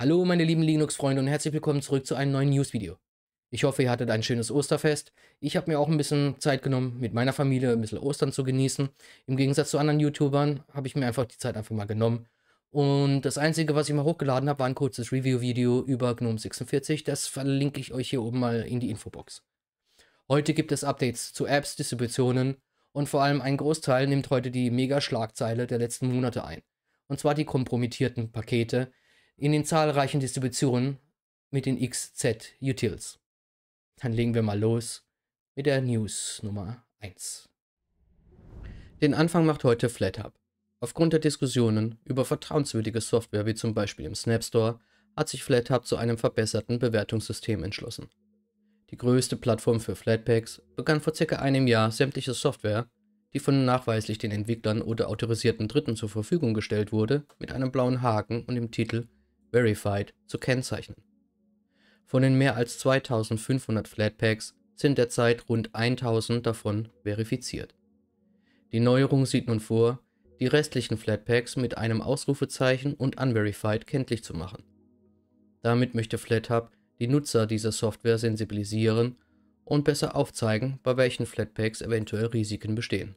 Hallo meine lieben Linux-Freunde und herzlich willkommen zurück zu einem neuen News-Video. Ich hoffe, ihr hattet ein schönes Osterfest. Ich habe mir auch ein bisschen Zeit genommen, mit meiner Familie ein bisschen Ostern zu genießen. Im Gegensatz zu anderen YouTubern habe ich mir einfach die Zeit einfach mal genommen. Und das Einzige, was ich mal hochgeladen habe, war ein kurzes Review-Video über GNOME 46. Das verlinke ich euch hier oben mal in die Infobox. Heute gibt es Updates zu Apps, Distributionen und vor allem ein Großteil nimmt heute die Mega-Schlagzeile der letzten Monate ein. Und zwar die kompromittierten Pakete, in den zahlreichen Distributionen mit den XZ-Utils. Dann legen wir mal los mit der News Nummer 1. Den Anfang macht heute FlatHub. Aufgrund der Diskussionen über vertrauenswürdige Software wie zum Beispiel im Snap Store hat sich FlatHub zu einem verbesserten Bewertungssystem entschlossen. Die größte Plattform für Flatpaks begann vor circa einem Jahr sämtliche Software, die von nachweislich den Entwicklern oder autorisierten Dritten zur Verfügung gestellt wurde, mit einem blauen Haken und dem Titel Verified zu kennzeichnen. Von den mehr als 2500 Flatpaks sind derzeit rund 1000 davon verifiziert. Die Neuerung sieht nun vor, die restlichen Flatpaks mit einem Ausrufezeichen und Unverified kenntlich zu machen. Damit möchte FlatHub die Nutzer dieser Software sensibilisieren und besser aufzeigen, bei welchen Flatpaks eventuell Risiken bestehen.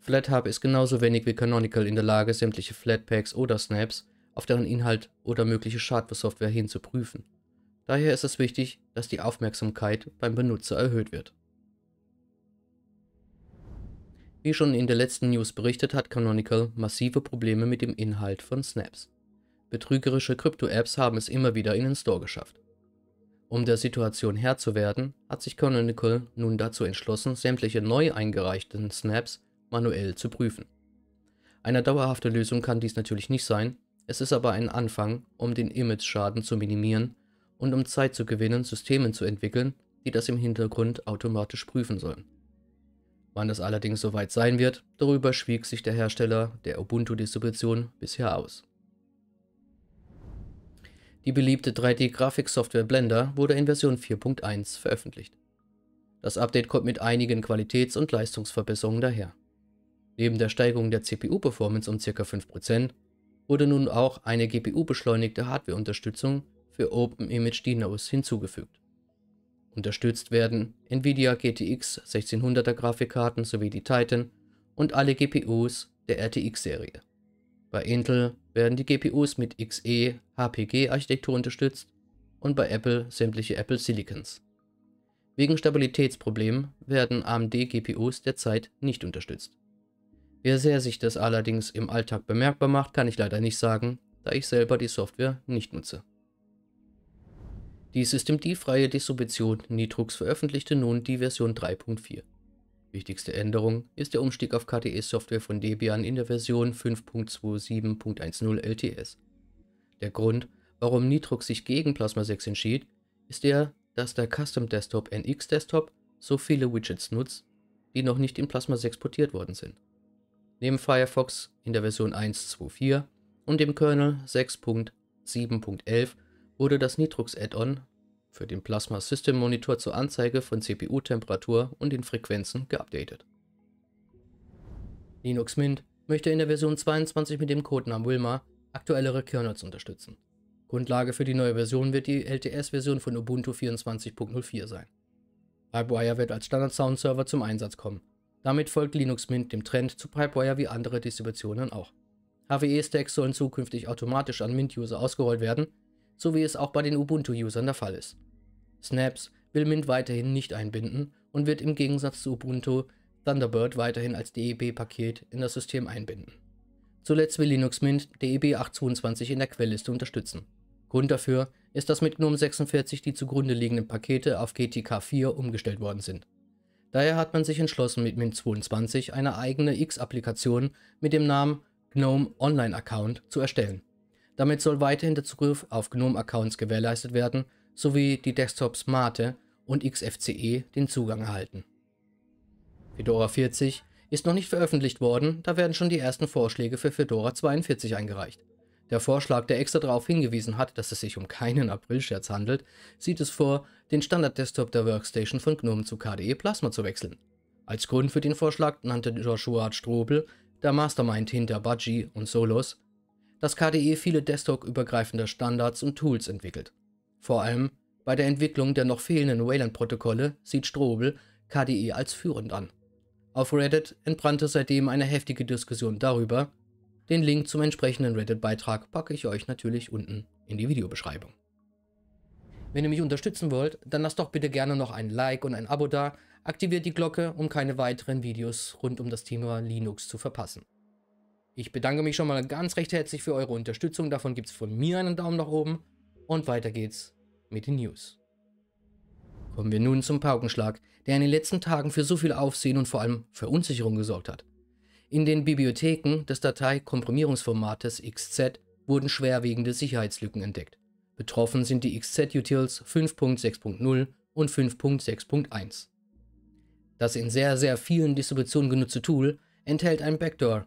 FlatHub ist genauso wenig wie Canonical in der Lage, sämtliche Flatpaks oder Snaps auf deren Inhalt oder mögliche Schadsoftware hin zu prüfen. Daher ist es wichtig, dass die Aufmerksamkeit beim Benutzer erhöht wird. Wie schon in der letzten News berichtet, hat Canonical massive Probleme mit dem Inhalt von Snaps. Betrügerische Krypto-Apps haben es immer wieder in den Store geschafft. Um der Situation Herr zu werden, hat sich Canonical nun dazu entschlossen, sämtliche neu eingereichten Snaps manuell zu prüfen. Eine dauerhafte Lösung kann dies natürlich nicht sein, es ist aber ein Anfang, um den Image-Schaden zu minimieren und um Zeit zu gewinnen, Systeme zu entwickeln, die das im Hintergrund automatisch prüfen sollen. Wann es allerdings soweit sein wird, darüber schwieg sich der Hersteller der Ubuntu-Distribution bisher aus. Die beliebte 3D-Grafiksoftware Blender wurde in Version 4.1 veröffentlicht. Das Update kommt mit einigen Qualitäts- und Leistungsverbesserungen daher. Neben der Steigerung der CPU-Performance um ca. 5% wurde nun auch eine GPU-beschleunigte Hardware-Unterstützung für OpenImage Dinos hinzugefügt. Unterstützt werden Nvidia GTX 1600er Grafikkarten sowie die Titan und alle GPUs der RTX-Serie. Bei Intel werden die GPUs mit XE HPG-Architektur unterstützt und bei Apple sämtliche Apple Silicons. Wegen Stabilitätsproblemen werden AMD-GPUs derzeit nicht unterstützt. Wie sehr sich das allerdings im Alltag bemerkbar macht, kann ich leider nicht sagen, da ich selber die Software nicht nutze. Die systemd-freie Distribution Nitrux veröffentlichte nun die Version 3.4. Wichtigste Änderung ist der Umstieg auf kte software von Debian in der Version 5.27.10 LTS. Der Grund, warum Nitrux sich gegen Plasma 6 entschied, ist der, dass der Custom Desktop NX Desktop so viele Widgets nutzt, die noch nicht in Plasma 6 portiert worden sind neben Firefox in der Version 1.2.4 und dem Kernel 6.7.11 wurde das Nitrux-Add-on für den Plasma System Monitor zur Anzeige von CPU-Temperatur und den Frequenzen geupdatet. Linux Mint möchte in der Version 22 mit dem Codenamen Wilma aktuellere Kernels unterstützen. Grundlage für die neue Version wird die LTS-Version von Ubuntu 24.04 sein. Hardwire wird als Standard-Sound-Server zum Einsatz kommen damit folgt Linux Mint dem Trend zu Pipewire wie andere Distributionen auch. HWE-Stacks sollen zukünftig automatisch an Mint-User ausgerollt werden, so wie es auch bei den Ubuntu-Usern der Fall ist. Snaps will Mint weiterhin nicht einbinden und wird im Gegensatz zu Ubuntu Thunderbird weiterhin als DEB-Paket in das System einbinden. Zuletzt will Linux Mint DEB 822 in der Quellliste unterstützen. Grund dafür ist, dass mit GNOME 46 die zugrunde liegenden Pakete auf GTK4 umgestellt worden sind. Daher hat man sich entschlossen, mit MINT22 eine eigene X-Applikation mit dem Namen GNOME Online Account zu erstellen. Damit soll weiterhin der Zugriff auf GNOME-Accounts gewährleistet werden, sowie die Desktops Mate und XFCE den Zugang erhalten. Fedora 40 ist noch nicht veröffentlicht worden, da werden schon die ersten Vorschläge für Fedora 42 eingereicht. Der Vorschlag, der extra darauf hingewiesen hat, dass es sich um keinen Aprilscherz handelt, sieht es vor, den Standard-Desktop der Workstation von GNOME zu KDE Plasma zu wechseln. Als Grund für den Vorschlag nannte Joshua Strobel, der Mastermind hinter Budgie und Solos, dass KDE viele desktop-übergreifende Standards und Tools entwickelt. Vor allem bei der Entwicklung der noch fehlenden Wayland-Protokolle sieht Strobel KDE als führend an. Auf Reddit entbrannte seitdem eine heftige Diskussion darüber, den Link zum entsprechenden Reddit-Beitrag packe ich euch natürlich unten in die Videobeschreibung. Wenn ihr mich unterstützen wollt, dann lasst doch bitte gerne noch ein Like und ein Abo da, aktiviert die Glocke, um keine weiteren Videos rund um das Thema Linux zu verpassen. Ich bedanke mich schon mal ganz recht herzlich für eure Unterstützung, davon gibt es von mir einen Daumen nach oben und weiter geht's mit den News. Kommen wir nun zum Paukenschlag, der in den letzten Tagen für so viel Aufsehen und vor allem Verunsicherung gesorgt hat. In den Bibliotheken des Datei-Komprimierungsformates .xz wurden schwerwiegende Sicherheitslücken entdeckt. Betroffen sind die XZ-Utils 5.6.0 und 5.6.1. Das in sehr, sehr vielen Distributionen genutzte Tool enthält ein Backdoor,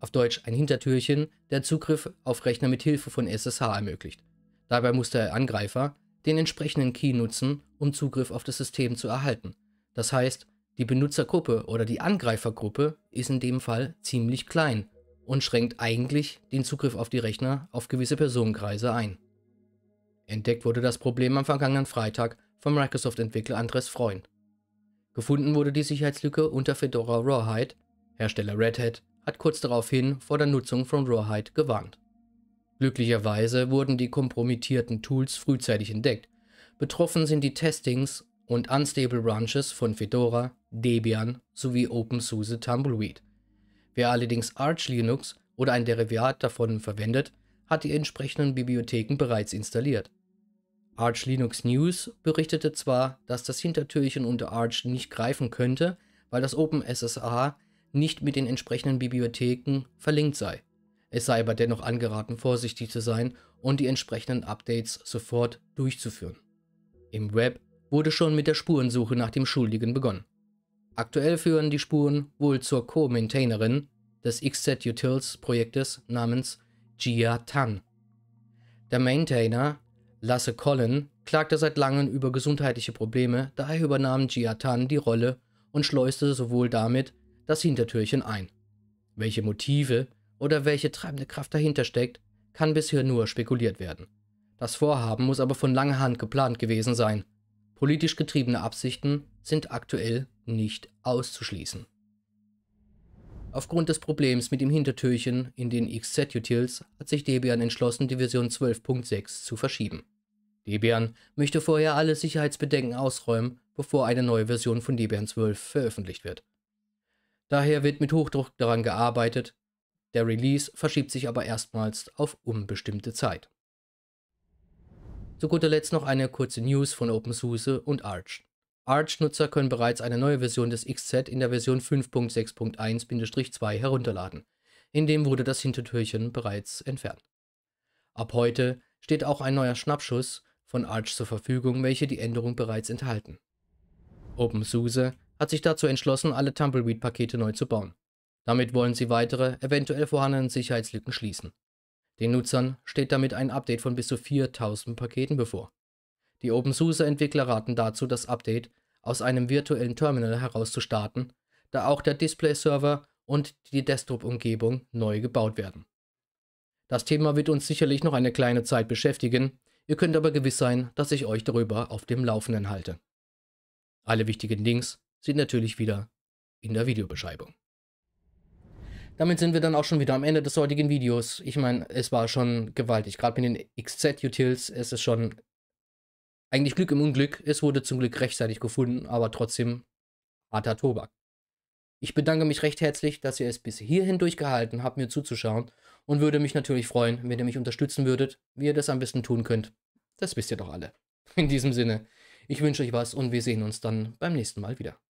auf Deutsch ein Hintertürchen, der Zugriff auf Rechner mit Hilfe von SSH ermöglicht. Dabei muss der Angreifer den entsprechenden Key nutzen, um Zugriff auf das System zu erhalten. Das heißt, die Benutzergruppe oder die Angreifergruppe ist in dem Fall ziemlich klein und schränkt eigentlich den Zugriff auf die Rechner auf gewisse Personenkreise ein. Entdeckt wurde das Problem am vergangenen Freitag vom Microsoft-Entwickler Andres Freund. Gefunden wurde die Sicherheitslücke unter Fedora Rawhide. Hersteller Red Hat hat kurz daraufhin vor der Nutzung von Rawhide gewarnt. Glücklicherweise wurden die kompromittierten Tools frühzeitig entdeckt. Betroffen sind die Testings und Unstable Branches von Fedora, Debian sowie OpenSUSE Tumbleweed. Wer allerdings Arch Linux oder ein Derivat davon verwendet, hat die entsprechenden Bibliotheken bereits installiert. Arch Linux News berichtete zwar, dass das Hintertürchen unter Arch nicht greifen könnte, weil das OpenSSH nicht mit den entsprechenden Bibliotheken verlinkt sei. Es sei aber dennoch angeraten, vorsichtig zu sein und die entsprechenden Updates sofort durchzuführen. Im Web wurde schon mit der Spurensuche nach dem Schuldigen begonnen. Aktuell führen die Spuren wohl zur Co-Maintainerin des XZ Utils Projektes namens Jia Tan. Der Maintainer Lasse Collin klagte seit langem über gesundheitliche Probleme, daher übernahm Jia Tan die Rolle und schleuste sowohl damit das Hintertürchen ein. Welche Motive oder welche treibende Kraft dahinter steckt, kann bisher nur spekuliert werden. Das Vorhaben muss aber von langer Hand geplant gewesen sein. Politisch getriebene Absichten sind aktuell nicht auszuschließen. Aufgrund des Problems mit dem Hintertürchen in den XZ-Utils hat sich Debian entschlossen, die Version 12.6 zu verschieben. Debian möchte vorher alle Sicherheitsbedenken ausräumen, bevor eine neue Version von Debian 12 veröffentlicht wird. Daher wird mit Hochdruck daran gearbeitet, der Release verschiebt sich aber erstmals auf unbestimmte Zeit. Zu guter Letzt noch eine kurze News von OpenSUSE und Arch. Arch-Nutzer können bereits eine neue Version des XZ in der Version 5.6.1-2 herunterladen. In dem wurde das Hintertürchen bereits entfernt. Ab heute steht auch ein neuer Schnappschuss von Arch zur Verfügung, welche die Änderung bereits enthalten. OpenSUSE hat sich dazu entschlossen, alle Tumbleweed-Pakete neu zu bauen. Damit wollen sie weitere, eventuell vorhandenen Sicherheitslücken schließen. Den Nutzern steht damit ein Update von bis zu 4000 Paketen bevor. Die OpenSUSE-Entwickler raten dazu, das Update aus einem virtuellen Terminal heraus zu starten, da auch der Display-Server und die Desktop-Umgebung neu gebaut werden. Das Thema wird uns sicherlich noch eine kleine Zeit beschäftigen, ihr könnt aber gewiss sein, dass ich euch darüber auf dem Laufenden halte. Alle wichtigen Links sind natürlich wieder in der Videobeschreibung. Damit sind wir dann auch schon wieder am Ende des heutigen Videos. Ich meine, es war schon gewaltig. Gerade mit den XZ-Utils ist es schon eigentlich Glück im Unglück. Es wurde zum Glück rechtzeitig gefunden, aber trotzdem harter Tobak. Ich bedanke mich recht herzlich, dass ihr es bis hierhin durchgehalten habt, mir zuzuschauen und würde mich natürlich freuen, wenn ihr mich unterstützen würdet, wie ihr das am besten tun könnt. Das wisst ihr doch alle. In diesem Sinne, ich wünsche euch was und wir sehen uns dann beim nächsten Mal wieder.